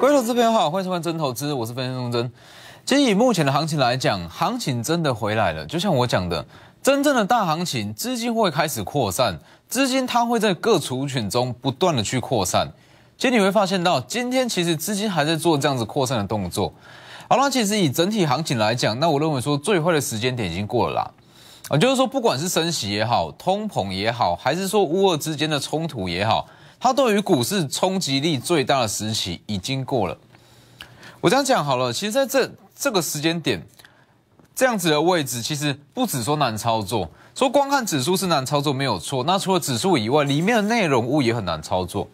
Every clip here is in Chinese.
各位投资，朋友好，欢迎收看真投资，我是分析师钟真。其实以目前的行情来讲，行情真的回来了。就像我讲的，真正的大行情，资金会开始扩散，资金它会在各族群中不断的去扩散。其实你会发现到，今天其实资金还在做这样子扩散的动作。好，了，其实以整体行情来讲，那我认为说最坏的时间点已经过了啦。啊，就是说不管是升息也好，通膨也好，还是说乌二之间的冲突也好。它对于股市冲击力最大的时期已经过了。我这样讲好了，其实在这这个时间点，这样子的位置，其实不止说难操作，说光看指数是难操作没有错。那除了指数以外，里面的内容物也很难操作。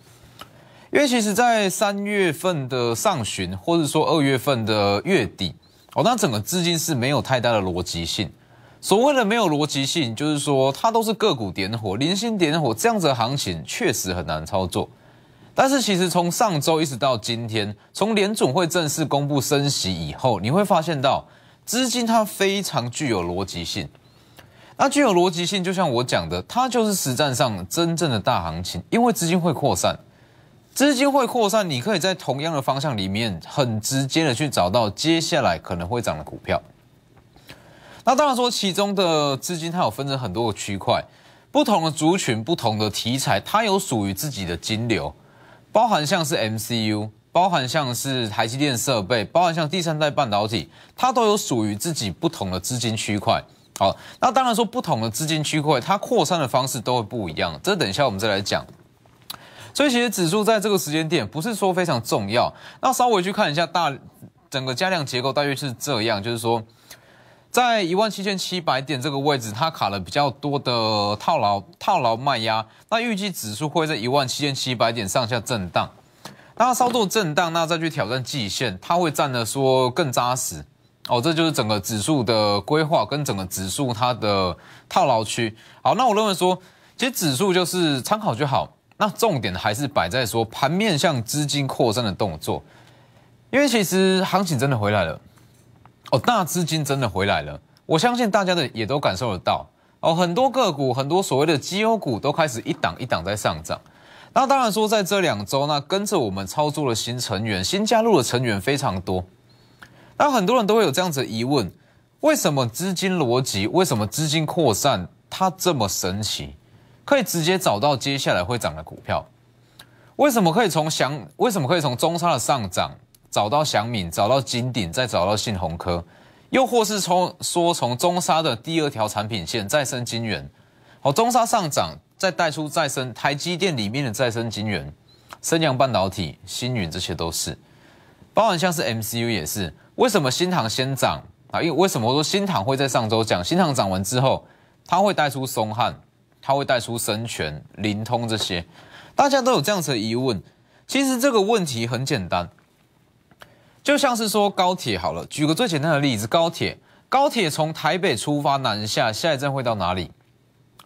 因为其实，在三月份的上旬，或者说二月份的月底，哦，那整个资金是没有太大的逻辑性。所谓的没有逻辑性，就是说它都是个股点火、零星点火这样子的行情，确实很难操作。但是其实从上周一直到今天，从联总会正式公布升息以后，你会发现到资金它非常具有逻辑性。那具有逻辑性，就像我讲的，它就是实战上真正的大行情，因为资金会扩散，资金会扩散，你可以在同样的方向里面很直接的去找到接下来可能会涨的股票。那当然说，其中的资金它有分成很多个区块，不同的族群、不同的题材，它有属于自己的金流，包含像是 M C U，包含像是台积电设备，包含像第三代半导体，它都有属于自己不同的资金区块。好，那当然说，不同的资金区块，它扩散的方式都会不一样。这等一下我们再来讲。所以其实指数在这个时间点不是说非常重要。那稍微去看一下大整个加量结构，大约是这样，就是说。在一万七千七百点这个位置，它卡了比较多的套牢、套牢卖压。那预计指数会在一万七千七百点上下震荡。那稍作震荡，那再去挑战季线，它会站的说更扎实。哦，这就是整个指数的规划跟整个指数它的套牢区。好，那我认为说，其实指数就是参考就好。那重点还是摆在说盘面向资金扩散的动作，因为其实行情真的回来了。大资金真的回来了，我相信大家的也都感受得到哦。很多个股，很多所谓的绩优股都开始一档一档在上涨。那当然说，在这两周呢，跟着我们操作的新成员、新加入的成员非常多。那很多人都会有这样子的疑问：为什么资金逻辑？为什么资金扩散它这么神奇，可以直接找到接下来会涨的股票？为什么可以从想？为什么可以从中差的上涨？找到祥敏，找到金鼎，再找到信鸿科，又或是从说从中沙的第二条产品线再生金源，好，中沙上涨再带出再生台积电里面的再生金源，升阳半导体、星云这些都是，包含像是 M C U 也是。为什么新塘先涨啊？因为为什么说新塘会在上周讲新塘涨完之后，它会带出松汉，它会带出生泉、灵通这些，大家都有这样子的疑问。其实这个问题很简单。就像是说高铁好了，举个最简单的例子，高铁高铁从台北出发南下，下一站会到哪里？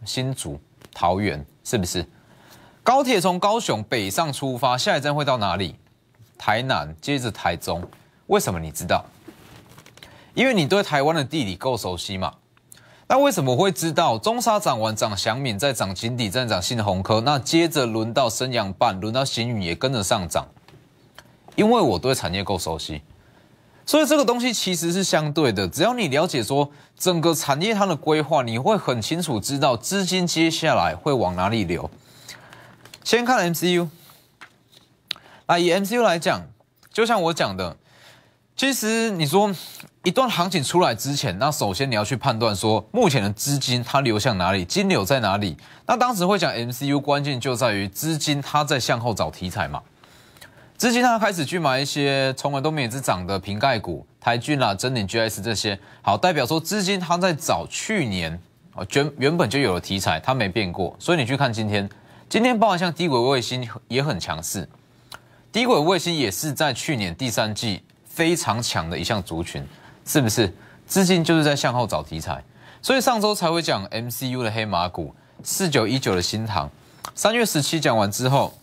新竹、桃园，是不是？高铁从高雄北上出发，下一站会到哪里？台南，接着台中。为什么你知道？因为你对台湾的地理够熟悉嘛。那为什么会知道？中沙涨完涨祥敏，再涨井底站涨信鸿科，那接着轮到深阳半，轮到新宇也跟着上涨。因为我对产业够熟悉，所以这个东西其实是相对的。只要你了解说整个产业它的规划，你会很清楚知道资金接下来会往哪里流。先看 MCU，啊，以 MCU 来讲，就像我讲的，其实你说一段行情出来之前，那首先你要去判断说目前的资金它流向哪里，金流在哪里。那当时会讲 MCU 关键就在于资金它在向后找题材嘛。资金它开始去买一些从来都没只涨的瓶盖股，台骏啦、真点 G S 这些，好代表说资金它在找去年哦原原本就有的题材，它没变过，所以你去看今天，今天包含像低轨卫星也很强势，低轨卫星也是在去年第三季非常强的一项族群，是不是？资金就是在向后找题材，所以上周才会讲 M C U 的黑马股四九一九的新塘，三月十七讲完之后，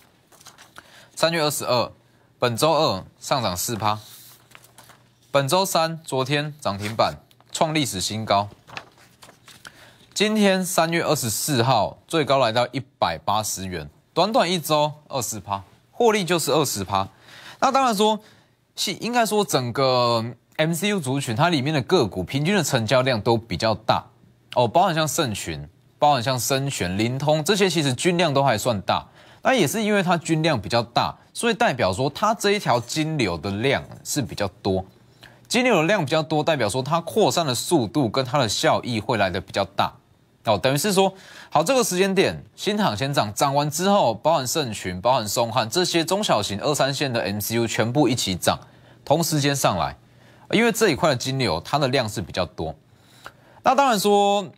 三月二十二。本周二上涨四趴，本周三昨天涨停板创历史新高。今天三月二十四号最高来到一百八十元，短短一周二十趴，获利就是二十趴。那当然说，是应该说整个 MCU 族群它里面的个股平均的成交量都比较大哦，包含像盛群、包含像深全、灵通这些，其实均量都还算大。那也是因为它均量比较大，所以代表说它这一条金流的量是比较多，金流的量比较多，代表说它扩散的速度跟它的效益会来的比较大。哦，等于是说，好，这个时间点，新厂先涨，涨完之后，包含圣群、包含松汉这些中小型二三线的 MCU 全部一起涨，同时间上来，因为这一块的金流它的量是比较多。那当然说。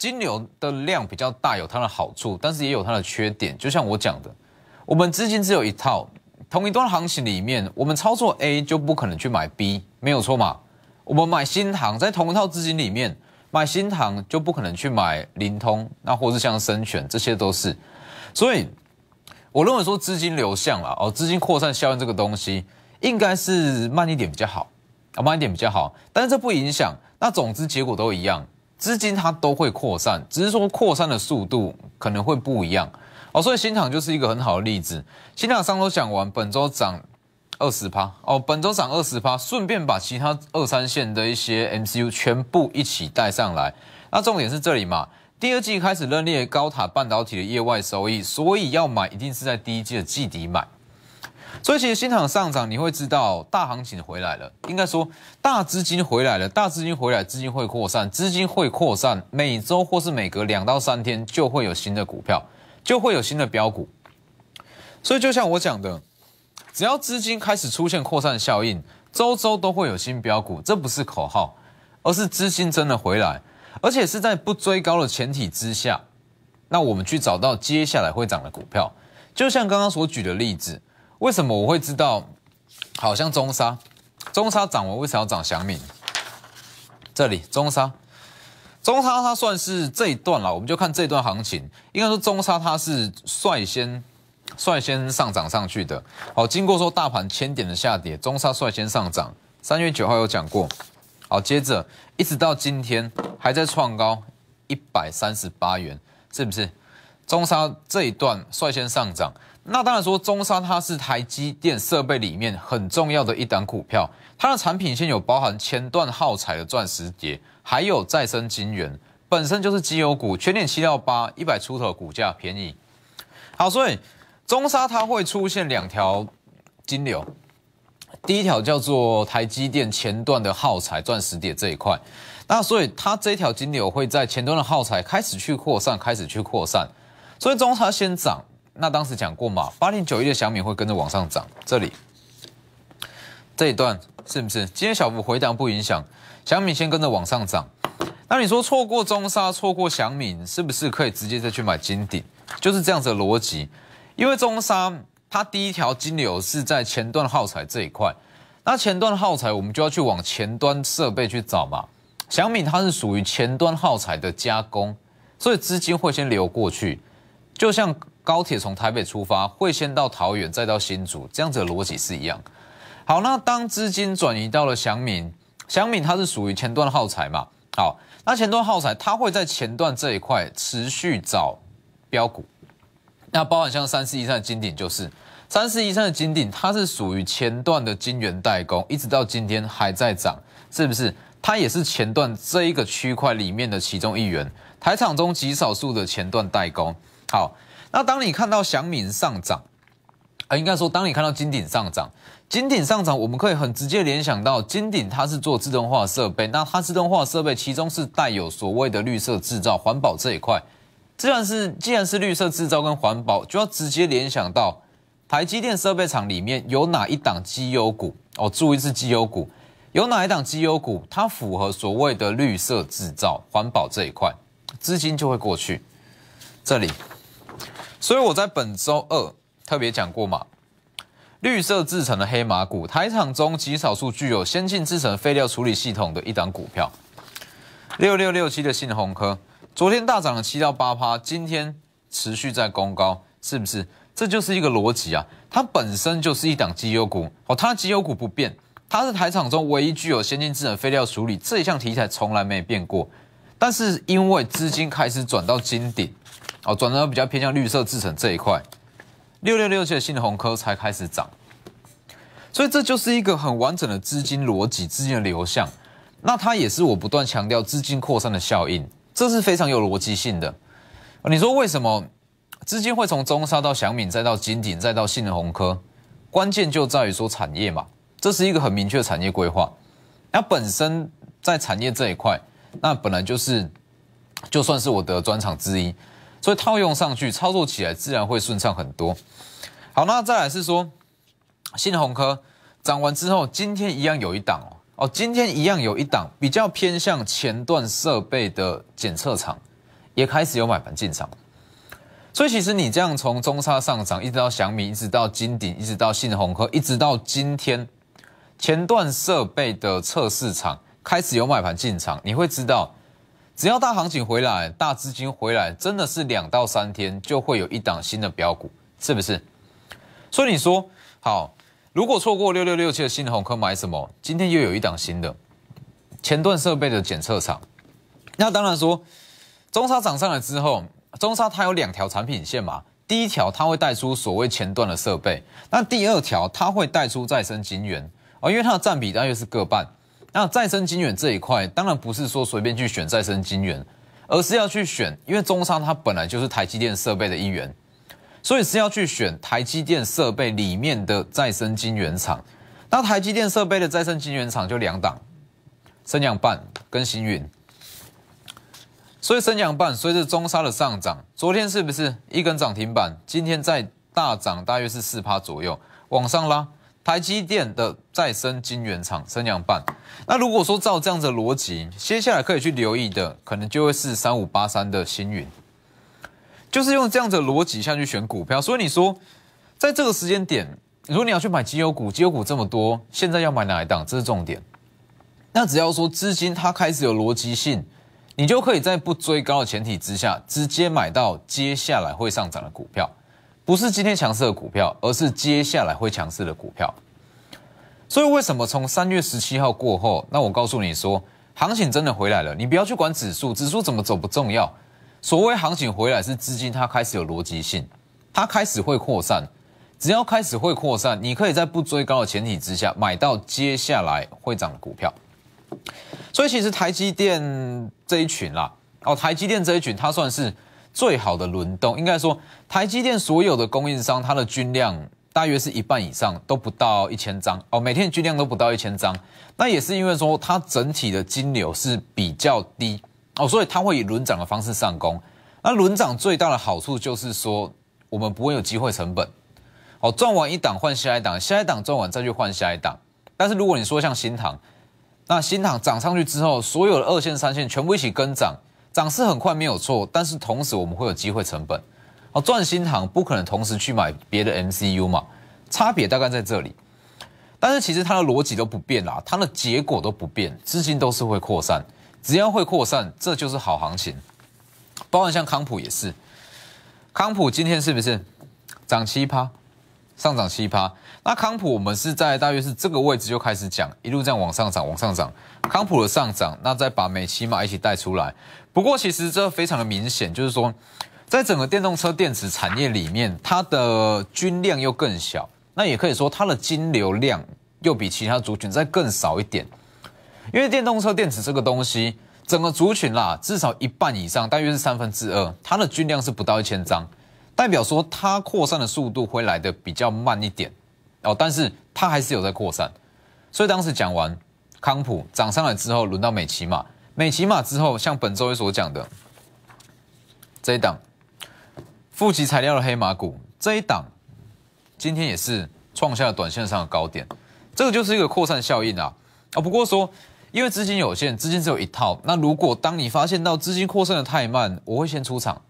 金牛的量比较大，有它的好处，但是也有它的缺点。就像我讲的，我们资金只有一套，同一段行情里面，我们操作 A 就不可能去买 B，没有错嘛。我们买新行，在同一套资金里面买新行就不可能去买灵通，那或是像深选，这些都是。所以我认为说资金流向啊，哦，资金扩散效应这个东西，应该是慢一点比较好，啊，慢一点比较好。但是这不影响，那总之结果都一样。资金它都会扩散，只是说扩散的速度可能会不一样哦。所以新厂就是一个很好的例子。新厂上周讲完，本周涨二十趴哦，本周涨二十趴，顺便把其他二三线的一些 MCU 全部一起带上来。那重点是这里嘛，第二季开始认列高塔半导体的业外收益，所以要买一定是在第一季的季底买。所以，其实新厂上涨，你会知道大行情回来了。应该说，大资金回来了。大资金回来，资金会扩散，资金会扩散。每周或是每隔两到三天，就会有新的股票，就会有新的标股。所以，就像我讲的，只要资金开始出现扩散效应，周周都会有新标股。这不是口号，而是资金真的回来，而且是在不追高的前提之下。那我们去找到接下来会涨的股票，就像刚刚所举的例子。为什么我会知道？好像中沙，中沙涨，我为什么要涨祥敏？这里中沙，中沙它算是这一段了，我们就看这段行情。应该说中沙它是率先率先上涨上去的。好，经过说大盘千点的下跌，中沙率先上涨。三月九号有讲过，好，接着一直到今天还在创高一百三十八元，是不是？中沙这一段率先上涨。那当然说，中沙它是台积电设备里面很重要的一档股票。它的产品线有包含前段耗材的钻石碟，还有再生晶圆，本身就是机油股，全点七到八，一百出头股价便宜。好，所以中沙它会出现两条金流，第一条叫做台积电前段的耗材钻石碟这一块，那所以它这条金流会在前段的耗材开始去扩散，开始去扩散，所以中沙先涨。那当时讲过嘛，八点九一的小米会跟着往上涨，这里这一段是不是？今天小幅回档不影响，小米先跟着往上涨。那你说错过中沙，错过小米，是不是可以直接再去买金鼎？就是这样子的逻辑，因为中沙它第一条金流是在前端耗材这一块，那前端耗材我们就要去往前端设备去找嘛。小米它是属于前端耗材的加工，所以资金会先流过去。就像高铁从台北出发，会先到桃园，再到新竹，这样子的逻辑是一样。好，那当资金转移到了祥敏，祥敏它是属于前段耗材嘛？好，那前段耗材它会在前段这一块持续找标股，那包含像三四一三的金顶，就是三四一三的金顶，它是属于前段的金元代工，一直到今天还在涨，是不是？它也是前段这一个区块里面的其中一员，台场中极少数的前段代工。好，那当你看到祥敏上涨，啊，应该说当你看到金鼎上涨，金鼎上涨，我们可以很直接联想到金鼎它是做自动化设备，那它自动化设备其中是带有所谓的绿色制造、环保这一块。既然是既然是绿色制造跟环保，就要直接联想到台积电设备厂里面有哪一档机油股哦，注意是机油股，有哪一档机油股它符合所谓的绿色制造、环保这一块，资金就会过去这里。所以我在本周二特别讲过嘛，绿色制成的黑马股，台场中极少数具有先进制成废料处理系统的一档股票，六六六七的信鸿科，昨天大涨了七到八趴，今天持续在攻高，是不是？这就是一个逻辑啊，它本身就是一档绩优股哦，它绩优股不变，它是台场中唯一具有先进制成废料处理这一项题材从来没变过，但是因为资金开始转到金顶。哦，转而比较偏向绿色制成这一块，六六六七的信和红科才开始涨，所以这就是一个很完整的资金逻辑、资金的流向。那它也是我不断强调资金扩散的效应，这是非常有逻辑性的。你说为什么资金会从中沙到祥敏，再到金鼎，再到信和红科？关键就在于说产业嘛，这是一个很明确产业规划。那本身在产业这一块，那本来就是就算是我的专场之一。所以套用上去，操作起来自然会顺畅很多。好，那再来是说，信鸿科涨完之后，今天一样有一档哦哦，今天一样有一档比较偏向前段设备的检测厂也开始有买盘进场。所以其实你这样从中差上涨，一直到小米，一直到金鼎，一直到信鸿科，一直到今天，前段设备的测试场开始有买盘进场，你会知道。只要大行情回来，大资金回来，真的是两到三天就会有一档新的标股，是不是？所以你说好，如果错过六六六七的新红可买什么？今天又有一档新的前段设备的检测厂。那当然说，中沙涨上来之后，中沙它有两条产品线嘛，第一条它会带出所谓前段的设备，那第二条它会带出再生晶圆啊，因为它的占比大约是各半。那再生晶圆这一块，当然不是说随便去选再生晶圆，而是要去选，因为中沙它本来就是台积电设备的一员，所以是要去选台积电设备里面的再生晶圆厂。那台积电设备的再生晶圆厂就两档，升阳半跟新云。所以升阳半随着中沙的上涨，昨天是不是一根涨停板？今天在大涨，大约是四趴左右往上拉。台积电的再生晶圆厂升两半，那如果说照这样的逻辑，接下来可以去留意的，可能就会是三五八三的星云，就是用这样的逻辑下去选股票。所以你说，在这个时间点，如果你要去买绩优股，绩优股这么多，现在要买哪一档？这是重点。那只要说资金它开始有逻辑性，你就可以在不追高的前提之下，直接买到接下来会上涨的股票。不是今天强势的股票，而是接下来会强势的股票。所以为什么从三月十七号过后，那我告诉你说，行情真的回来了。你不要去管指数，指数怎么走不重要。所谓行情回来，是资金它开始有逻辑性，它开始会扩散。只要开始会扩散，你可以在不追高的前提之下，买到接下来会涨的股票。所以其实台积电这一群啦，哦，台积电这一群，它算是。最好的轮动，应该说台积电所有的供应商，它的均量大约是一半以上，都不到一千张哦，每天均量都不到一千张。那也是因为说它整体的金流是比较低哦，所以它会以轮涨的方式上攻。那轮涨最大的好处就是说，我们不会有机会成本，哦，赚完一档换下一档，下一档赚完再去换下一档。但是如果你说像新塘，那新塘涨上去之后，所有的二线、三线全部一起跟涨。涨势很快没有错，但是同时我们会有机会成本。哦，钻新行不可能同时去买别的 MCU 嘛，差别大概在这里。但是其实它的逻辑都不变啦，它的结果都不变，资金都是会扩散，只要会扩散，这就是好行情。包括像康普也是，康普今天是不是涨奇葩？上涨七趴，那康普我们是在大约是这个位置就开始讲，一路这样往上涨，往上涨。康普的上涨，那再把美骑马一起带出来。不过其实这非常的明显，就是说，在整个电动车电池产业里面，它的均量又更小，那也可以说它的金流量又比其他族群再更少一点。因为电动车电池这个东西，整个族群啦，至少一半以上，大约是三分之二，它的均量是不到一千张。代表说它扩散的速度会来的比较慢一点，哦，但是它还是有在扩散，所以当时讲完康普涨上来之后，轮到美奇玛，美奇玛之后，像本周一所讲的这一档富极材料的黑马股，这一档今天也是创下了短线上的高点，这个就是一个扩散效应啊，啊，不过说因为资金有限，资金只有一套，那如果当你发现到资金扩散的太慢，我会先出场。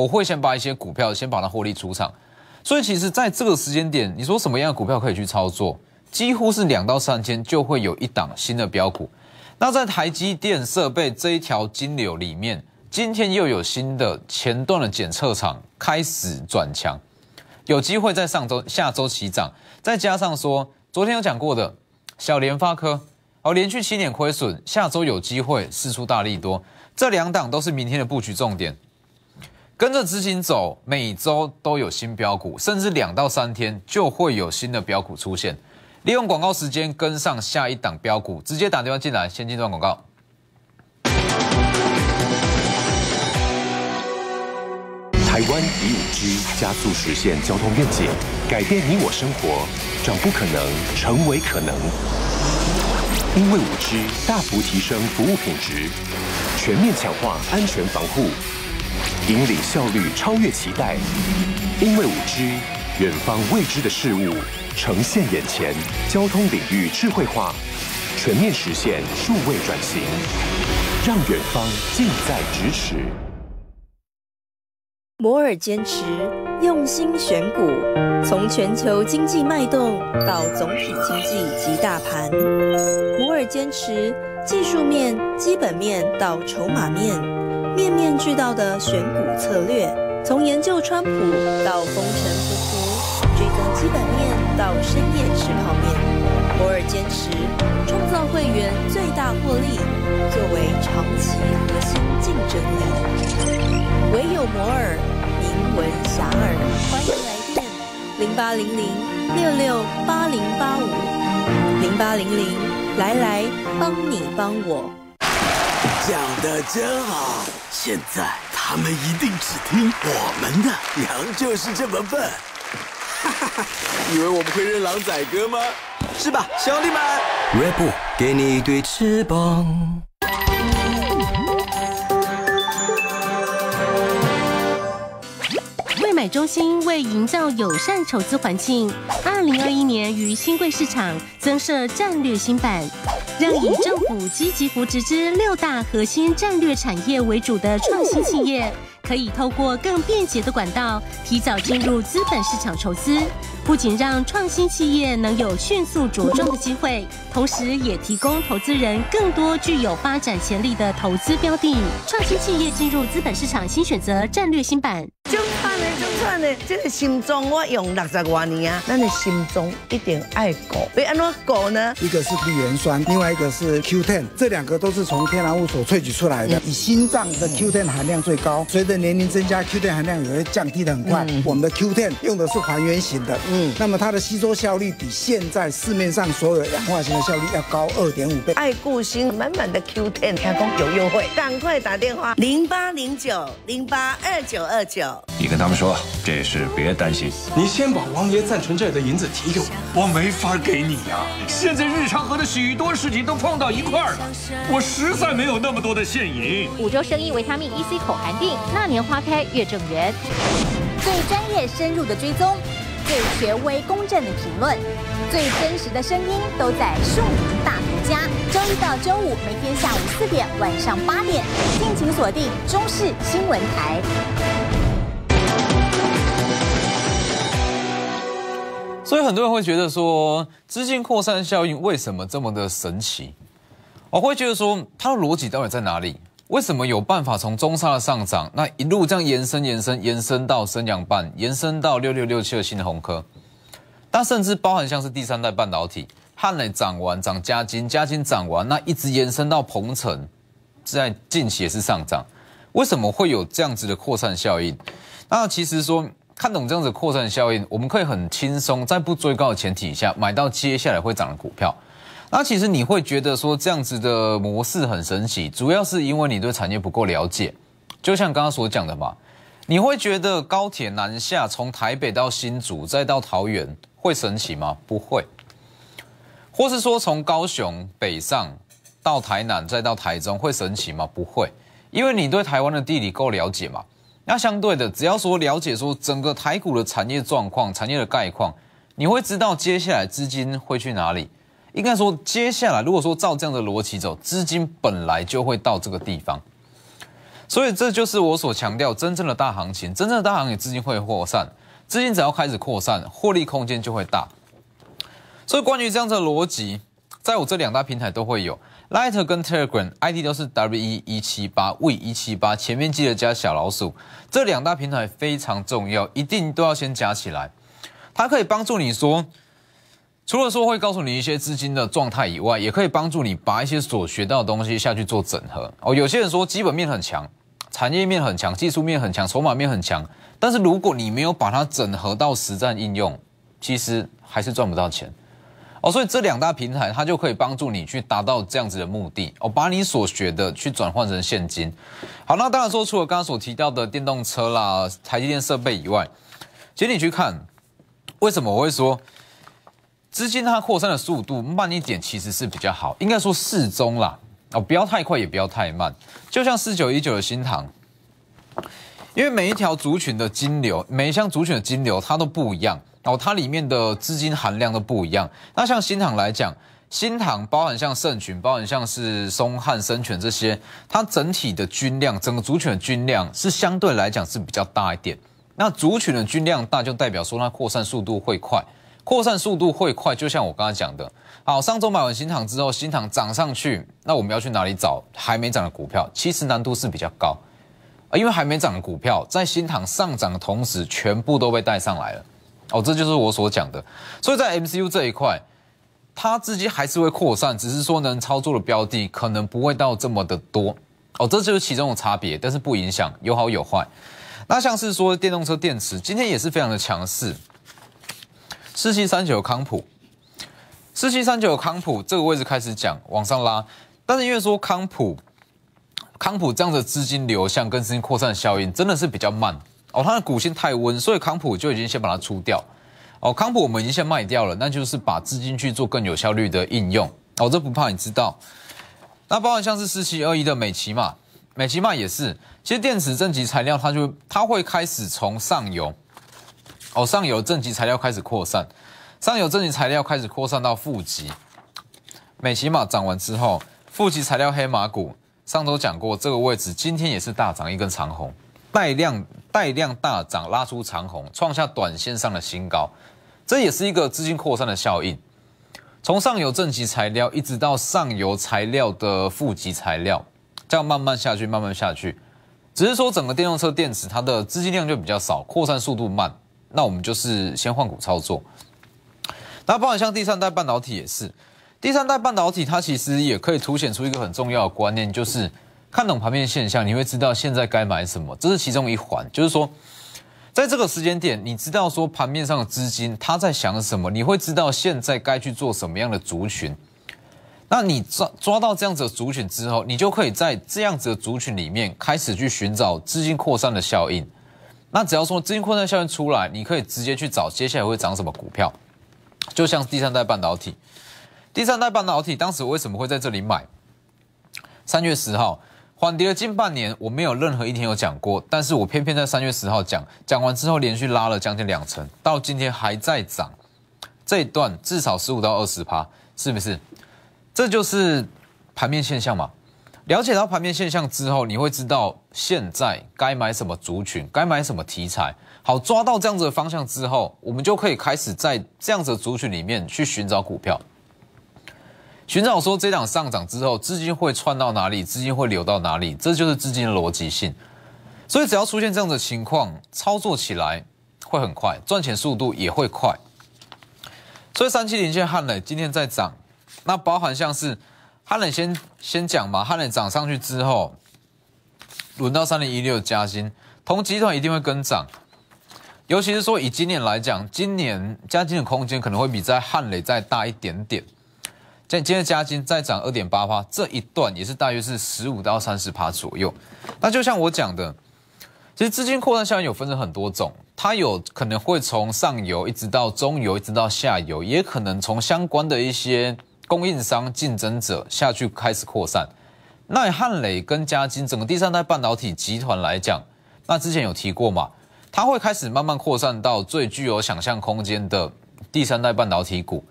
我会先把一些股票先把它获利出场，所以其实，在这个时间点，你说什么样的股票可以去操作，几乎是两到三天就会有一档新的标股。那在台积电设备这一条金流里面，今天又有新的前段的检测厂开始转强，有机会在上周、下周起涨。再加上说，昨天有讲过的小联发科，哦，连续七年亏损，下周有机会试出大力多，这两档都是明天的布局重点。跟着执行走，每周都有新标股，甚至两到三天就会有新的标股出现。利用广告时间跟上下一档标股，直接打电话进来。先进段广告。台湾五 g 加速实现交通愿景，改变你我生活，让不可能成为可能。因为五 g 大幅提升服务品质，全面强化安全防护。引领效率超越期待，因为无知，远方未知的事物呈现眼前。交通领域智慧化，全面实现数位转型，让远方近在咫尺。摩尔坚持用心选股，从全球经济脉动到总体经济及大盘。摩尔坚持技术面、基本面到筹码面。面面俱到的选股策略，从研究川普到风尘仆仆，追踪基本面到深夜吃泡面，偶尔坚持创造会员最大获利，作为长期核心竞争力。唯有摩尔名闻遐迩。欢迎来电：零八零零六六八零八五零八零零，来来帮你帮我。想的真好！现在他们一定只听我们的。羊就是这么笨，哈哈哈！以为我们会任狼宰割吗？是吧，兄弟们 r a d n b 给你一对翅膀。为买中心为营造友善筹资环境，二零二一年于新贵市场增设战略新版。让以政府积极扶持之六大核心战略产业为主的创新企业，可以透过更便捷的管道，提早进入资本市场筹资。不仅让创新企业能有迅速茁壮的机会，同时也提供投资人更多具有发展潜力的投资标的。创新企业进入资本市场新选择战略新版。中饭呢？中饭呢？这个心中我用六十多年啊，咱的心中一点爱狗。被安乐狗呢？一个是 B 原酸，另外一个是 Q ten，这两个都是从天然物所萃取出来的，以心脏的 Q ten 含量最高，随着年龄增加，Q ten 含量也会降低的很快。我们的 Q ten 用的是还原型的。嗯，那么它的吸收效率比现在市面上所有氧化锌的效率要高二点五倍。爱固锌满满的 Q Ten，开工有优惠，赶快打电话零八零九零八二九二九。你跟他们说这事别担心，你先把王爷暂存这里的银子提给我我没法给你呀。现在日常和的许多事情都放到一块儿了，我实在没有那么多的现银。五洲生意维他命 E C 口含锭，那年花开月正圆，最专业深入的追踪。最权威、公正的评论，最真实的声音都在《庶民大图家》。周一到周五每天下午四点、晚上八点，敬请锁定中视新闻台。所以很多人会觉得说，资金扩散效应为什么这么的神奇？我会觉得说，它的逻辑到底在哪里？为什么有办法从中沙的上涨，那一路这样延伸延伸延伸到升阳半，延伸到六六六七的新的红科，它甚至包含像是第三代半导体，汉磊涨完涨加金，加金涨完，那一直延伸到鹏程，在近期也是上涨。为什么会有这样子的扩散效应？那其实说看懂这样子扩散效应，我们可以很轻松在不追高的前提下，买到接下来会涨的股票。那其实你会觉得说这样子的模式很神奇，主要是因为你对产业不够了解。就像刚刚所讲的嘛，你会觉得高铁南下从台北到新竹再到桃园会神奇吗？不会。或是说从高雄北上到台南再到台中会神奇吗？不会，因为你对台湾的地理够了解嘛。那相对的，只要说了解说整个台股的产业状况、产业的概况，你会知道接下来资金会去哪里。应该说，接下来如果说照这样的逻辑走，资金本来就会到这个地方，所以这就是我所强调，真正的大行情，真正的大行情资金会扩散，资金只要开始扩散，获利空间就会大。所以关于这样的逻辑，在我这两大平台都会有，Lighter 跟 Telegram ID 都是 W E 一七八 V 一七八，前面记得加小老鼠，这两大平台非常重要，一定都要先加起来，它可以帮助你说。除了说会告诉你一些资金的状态以外，也可以帮助你把一些所学到的东西下去做整合哦。有些人说基本面很强，产业面很强，技术面很强，筹码面很强，但是如果你没有把它整合到实战应用，其实还是赚不到钱哦。所以这两大平台它就可以帮助你去达到这样子的目的哦，把你所学的去转换成现金。好，那当然说除了刚刚所提到的电动车啦、台积电设备以外，其实你去看，为什么我会说？资金它扩散的速度慢一点，其实是比较好，应该说适中啦。哦，不要太快，也不要太慢。就像四九一九的新塘，因为每一条族群的金流，每一项族群的金流，它都不一样。哦，它里面的资金含量都不一样。那像新塘来讲，新塘包含像圣群，包含像是松汉、生犬这些，它整体的均量，整个族群的均量是相对来讲是比较大一点。那族群的均量大，就代表说它扩散速度会快。扩散速度会快，就像我刚才讲的，好，上周买完新塘之后，新塘涨上去，那我们要去哪里找还没涨的股票？其实难度是比较高，啊，因为还没涨的股票在新塘上涨的同时，全部都被带上来了，哦，这就是我所讲的，所以在 MCU 这一块，它自己还是会扩散，只是说能操作的标的可能不会到这么的多，哦，这就是其中的差别，但是不影响，有好有坏，那像是说电动车电池，今天也是非常的强势。四七三九康普，四七三九康普这个位置开始讲往上拉，但是因为说康普，康普这样的资金流向跟资金扩散效应真的是比较慢哦，它的股性太温，所以康普就已经先把它出掉哦。康普我们已经先卖掉了，那就是把资金去做更有效率的应用哦，这不怕你知道。那包括像是四七二一的美琪嘛，美琪嘛也是，其实电池正极材料它就它会开始从上游。哦，上游正极材料开始扩散，上游正极材料开始扩散到负极。美骑马涨完之后，负极材料黑马股上周讲过这个位置，今天也是大涨一根长红，带量带量大涨拉出长红，创下短线上的新高，这也是一个资金扩散的效应。从上游正极材料一直到上游材料的负极材料，这样慢慢下去，慢慢下去，只是说整个电动车电池它的资金量就比较少，扩散速度慢。那我们就是先换股操作。那包括像第三代半导体也是，第三代半导体它其实也可以凸显出一个很重要的观念，就是看懂盘面现象，你会知道现在该买什么，这是其中一环。就是说，在这个时间点，你知道说盘面上的资金它在想什么，你会知道现在该去做什么样的族群。那你抓抓到这样子的族群之后，你就可以在这样子的族群里面开始去寻找资金扩散的效应。那只要说资金困散效应出来，你可以直接去找接下来会涨什么股票，就像第三代半导体。第三代半导体当时为什么会在这里买？三月十号缓跌了近半年，我没有任何一天有讲过，但是我偏偏在三月十号讲，讲完之后连续拉了将近两成，到今天还在涨，这一段至少十五到二十趴，是不是？这就是盘面现象嘛。了解到盘面现象之后，你会知道现在该买什么族群，该买什么题材。好，抓到这样子的方向之后，我们就可以开始在这样子的族群里面去寻找股票，寻找说这档上涨之后资金会窜到哪里，资金会流到哪里，这就是资金的逻辑性。所以只要出现这样的情况，操作起来会很快，赚钱速度也会快。所以三七零线汉磊今天在涨，那包含像是。哈冷先先讲吧，哈冷涨上去之后，轮到三零一六加薪，同集团一定会跟涨，尤其是说以今年来讲，今年加薪的空间可能会比在汉雷再大一点点。今今天加薪再涨二点八趴，这一段也是大约是十五到三十趴左右。那就像我讲的，其实资金扩散效应有分成很多种，它有可能会从上游一直到中游一直到下游，也可能从相关的一些。供应商竞争者下去开始扩散，那汉磊跟嘉金整个第三代半导体集团来讲，那之前有提过嘛，它会开始慢慢扩散到最具有想象空间的第三代半导体股，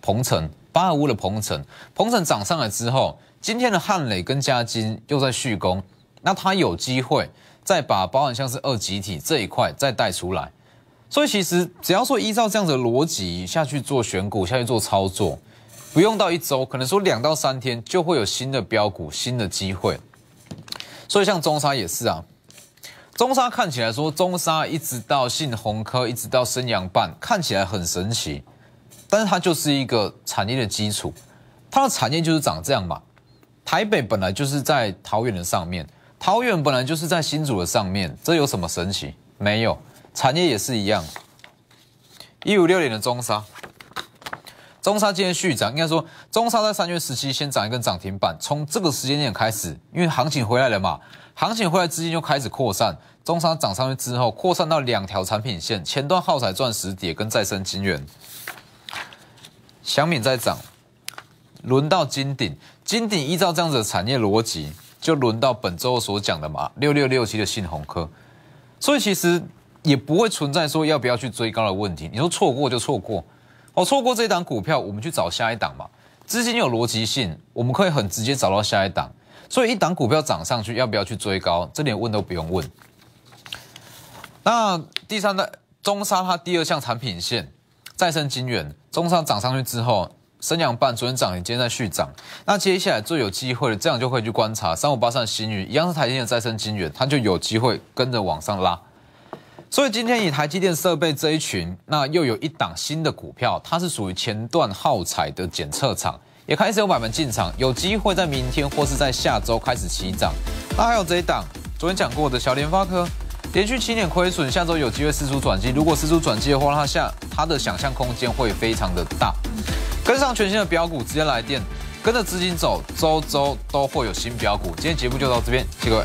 鹏程，巴尔乌的鹏程，鹏程涨上来之后，今天的汉磊跟嘉金又在续攻，那它有机会再把包含像是二级体这一块再带出来，所以其实只要说依照这样的逻辑下去做选股，下去做操作。不用到一周，可能说两到三天就会有新的标股、新的机会。所以像中沙也是啊，中沙看起来说中沙一直到信鸿科，一直到升阳半，看起来很神奇，但是它就是一个产业的基础，它的产业就是长这样嘛。台北本来就是在桃园的上面，桃园本来就是在新竹的上面，这有什么神奇？没有，产业也是一样。一五六年的中沙。中沙今天续涨，应该说中沙在三月十七先涨一根涨停板，从这个时间点开始，因为行情回来了嘛，行情回来资金就开始扩散，中沙涨上去之后扩散到两条产品线，前段耗材钻石碟跟再生金源，祥敏在涨，轮到金鼎，金鼎依照这样子的产业逻辑，就轮到本周所讲的嘛六六六七的信鸿科，所以其实也不会存在说要不要去追高的问题，你说错过就错过。哦，错过这档股票，我们去找下一档嘛。资金有逻辑性，我们可以很直接找到下一档。所以一档股票涨上去，要不要去追高？这点问都不用问。那第三代中沙它第二项产品线，再生金源，中沙涨上去之后，升两半，昨天涨，今天在续涨。那接下来最有机会的，这样就可以去观察三五八三新云，一样是台积电再生金源，它就有机会跟着往上拉。所以今天以台积电设备这一群，那又有一档新的股票，它是属于前段耗材的检测厂，也开始有买门进场，有机会在明天或是在下周开始起涨。那还有这一档，昨天讲过的小联发科，连续七年亏损，下周有机会四出转机。如果四出转机的话，它下它的想象空间会非常的大。跟上全新的标股，直接来电，跟着资金走，周周都会有新标股。今天节目就到这边，谢各位。